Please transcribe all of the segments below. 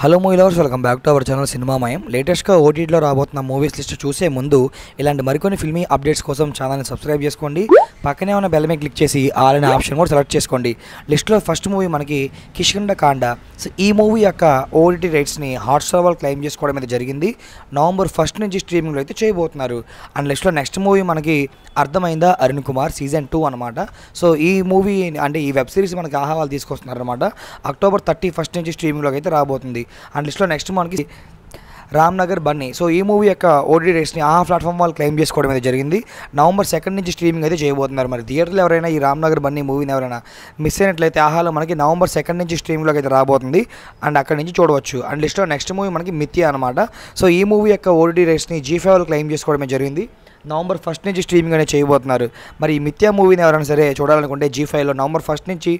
hello movie lovers welcome back to our channel మయం లేటెస్ట్గా ఓటీటీలో రాబోతున్న మూవీస్ లిస్ట్ చూసే ముందు ఇలాంటి మరికొన్ని ఫిల్మీ అప్డేట్స్ కోసం ఛానల్ని సబ్స్క్రైబ్ చేసుకోండి పక్కనే ఉన్న బెల్ మీద క్లిక్ చేసి ఆల్ అనే ఆప్షన్ కూడా సెలెక్ట్ చేసుకోండి లిస్ట్లో ఫస్ట్ మూవీ మనకి కిష్కండ కాండ సో ఈ మూవీ యొక్క ఓటీటీ రైట్స్ని హాట్స్టార్ వాళ్ళు క్లెయిమ్ చేసుకోవడం అయితే జరిగింది నవంబర్ ఫస్ట్ నుంచి స్ట్రీమింగ్లో అయితే చేయబోతున్నారు అండ్ లిస్ట్లో నెక్స్ట్ మూవీ మనకి అర్థమైందా అరుణ్ కుమార్ సీజన్ టూ అనమాట సో ఈ మూవీ అంటే ఈ వెబ్ సిరీస్ మనకి ఆహా తీసుకొస్తున్నారు అనమాట అక్టోబర్ థర్టీ ఫస్ట్ నుంచి స్ట్రీమింగ్లోకి అయితే రాబోతుంది అండ్ లిస్ట్లో నెక్స్ట్ మనకి రామ్నగర్ బన్నీ సో ఈ మూవీ యొక్క ఓటీ రేట్స్ని ఆ ప్లాట్ఫామ్ వాళ్ళు క్లెయిమ్ చేసుకోవడం అయితే జరిగింది నవంబర్ సెకండ్ నుంచి స్ట్రీమింగ్ అయితే చేయబోతున్నారు మరి థియేటర్లు ఎవరైనా ఈ రామ్నగర్ బన్నీ మూవీని ఎవరైనా మిస్ అయినట్లయితే ఆహాలో మనకి నవంబర్ సెకండ్ నుంచి స్ట్రీమింగ్లోకి అయితే రాబోతుంది అండ్ అక్కడి నుంచి చూడవచ్చు అండ్ లిస్ట్లో నెక్స్ట్ మూవీ మనకి మిథ్య అనమాట సో ఈ మూవీ యొక్క ఓటీ రేట్స్ని జీ ఫైవ్ క్లెయిమ్ చేసుకోవడమే జరిగింది నవంబర్ ఫస్ట్ నుంచి స్ట్రీమింగ్ అనేది చేయబోతున్నారు మరి ఈ మిత్యా మూవీని ఎవరైనా సరే చూడాలనుకుంటే జీ ఫైవ్లో నవంబర్ ఫస్ట్ నుంచి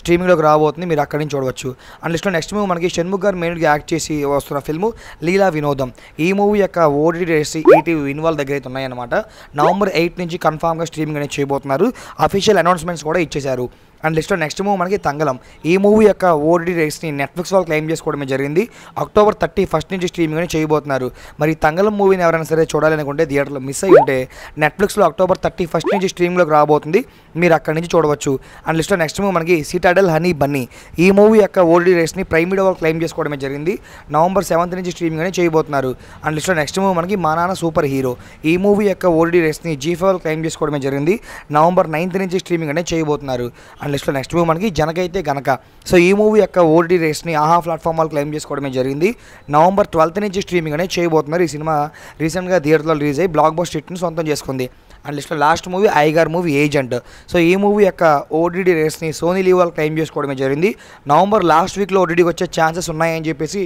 స్ట్రీమింగ్లోకి రాబోతుంది మీరు అక్కడి నుంచి చూడవచ్చు అండ్ లిస్ట్లో నెక్స్ట్ మూవీ మనకి షణ్ముఖ్ గారు మెయిన్గా యాక్ట్ చేసి వస్తున్న ఫిల్మ్ లీలా వినోదం ఈ మూవీ యొక్క ఓటీటీ రేసి ఈటీవీ ఇన్వాల్వ్ దగ్గర అయితే ఉన్నాయన్నమాట నవంబర్ ఎయిట్ నుంచి కన్ఫామ్గా స్ట్రీమింగ్ అనేది చేయబోతున్నారు అఫీషియల్ అనౌన్స్మెంట్స్ కూడా ఇచ్చేశారు అండ్ లిస్ట్లో నెక్స్ట్ మూవీ మనకి తంగలం ఈ మూవీ యొక్క ఓటీటీ రైట్స్ని నెట్ఫ్లిక్స్ వాళ్ళు క్లెయిమ్ చేసుకోవడమే జరిగింది అక్టోబర్ థర్టీ ఫస్ట్ నుంచి స్ట్రీమింగ్ అని చేయబోతున్నారు మరి తంగలం మూవీని ఎవరైనా సరే చూడాలనుకుంటే థియేటర్లో మిస్ అయ్యి ఉంటే నెట్ఫ్లిక్స్లో అక్టోబర్ థర్టీ ఫస్ట్ నుంచి స్ట్రీమ్లోకి రాబోతుంది మీరు అక్కడి నుంచి చూడవచ్చు అండ్ లిస్ట్లో నెక్స్ట్ మూవీ మనకి సిటీ అడల్ హనీ బన్నీ ఈ మూవీ యొక్క ఓల్డ్ రేస్ని ప్రైమ్ వీడియో వాళ్ళు క్లెయిమ్ చేసుకోవడమే జరిగింది నవంబర్ సెవెంత్ నుంచి స్ట్రీమింగ్ అనేది చేయబోతున్నారు అండ్ లిస్ట్లో నెక్స్ట్ మూవీ మనకి మా నాన్న సూపర్ హీరో ఈ మూవీ యొక్క ఓల్డ్ రేస్ని జీ ఫైవ్ క్లెయిమ్ చేసుకోవడమే జరిగింది నవంబర్ నైన్త్ నుంచి స్ట్రీమింగ్ అనేది చేయబోతున్నారు అండ్ లిస్ట్లో నెక్స్ట్ మూవీ మనకి జనకైతే గనక సో ఈ మూవీ యొక్క ఓల్డ్ రేస్ని ఆహా ప్లాట్ఫామ్ వాళ్ళు క్లెయిమ్ చేసుకోవడమే జరిగింది నవంబర్ ట్వెల్త్ నుంచి స్ట్రీమింగ్ అనేది చేయబోతున్నారు ఈ సినిమా రీసెంట్గా థియేటర్లో రిలీజ్ అయ్యి బ్లాక్ బస్ట్ హిట్ని సొంతం చేసుకుంది అండ్ లిస్ట్లో లాస్ట్ మూవీ ఐగర్ మూవీ ఏజెంట్ సో ఈ మూవీ యొక్క ఓటీడీ రేస్ని సోనీ లీవ్ వాళ్ళు క్లెయిమ్ చేసుకోవడమే జరిగింది నవంబర్ లాస్ట్ వీక్లో ఓటీడీకి వచ్చే ఛాన్సెస్ ఉన్నాయని చెప్పేసి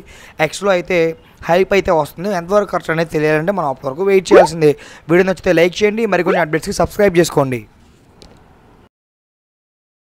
ఎక్స్లో అయితే హైప్ అయితే వస్తుంది ఎంతవరకు ఖర్చు అనేది తెలియాలంటే మనం అప్పటివరకు వెయిట్ చేయాల్సిందే వీడియో నచ్చితే లైక్ చేయండి మరికొన్ని అప్డేట్స్కి సబ్స్క్రైబ్ చేసుకోండి